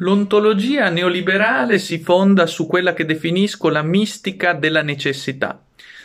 L'ontologia neoliberale si fonda su quella che definisco la mistica della necessità.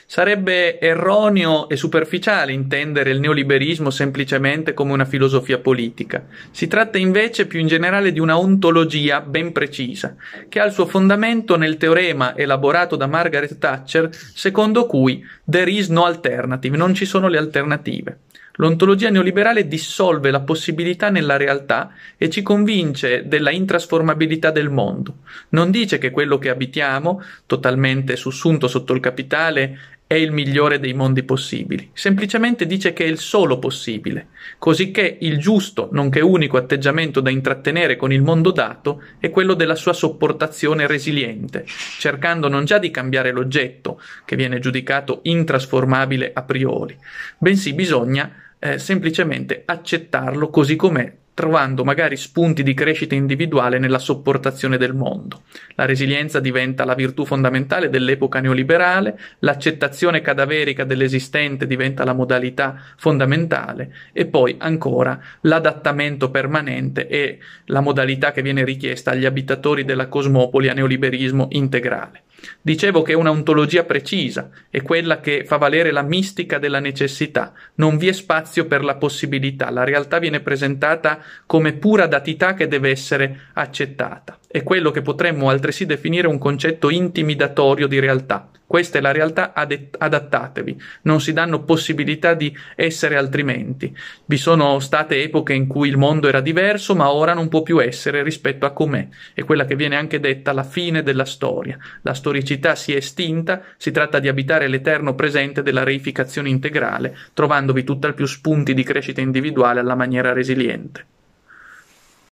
Sarebbe erroneo e superficiale intendere il neoliberismo semplicemente come una filosofia politica. Si tratta invece più in generale di una ontologia ben precisa, che ha il suo fondamento nel teorema elaborato da Margaret Thatcher, secondo cui there is no alternative, non ci sono le alternative. L'ontologia neoliberale dissolve la possibilità nella realtà e ci convince della intrasformabilità del mondo. Non dice che quello che abitiamo, totalmente sussunto sotto il capitale, è il migliore dei mondi possibili, semplicemente dice che è il solo possibile, cosicché il giusto, nonché unico atteggiamento da intrattenere con il mondo dato è quello della sua sopportazione resiliente, cercando non già di cambiare l'oggetto, che viene giudicato intrasformabile a priori, bensì bisogna eh, semplicemente accettarlo così com'è trovando magari spunti di crescita individuale nella sopportazione del mondo. La resilienza diventa la virtù fondamentale dell'epoca neoliberale, l'accettazione cadaverica dell'esistente diventa la modalità fondamentale e poi ancora l'adattamento permanente è la modalità che viene richiesta agli abitatori della cosmopoli a neoliberismo integrale. Dicevo che una ontologia precisa è quella che fa valere la mistica della necessità, non vi è spazio per la possibilità, la realtà viene presentata come pura datità che deve essere accettata. È quello che potremmo altresì definire un concetto intimidatorio di realtà. Questa è la realtà, adattatevi, non si danno possibilità di essere altrimenti. Vi sono state epoche in cui il mondo era diverso, ma ora non può più essere rispetto a com'è. È quella che viene anche detta la fine della storia. La storia storicità sia estinta, si tratta di abitare l'eterno presente della reificazione integrale, trovandovi tutt'al più spunti di crescita individuale alla maniera resiliente.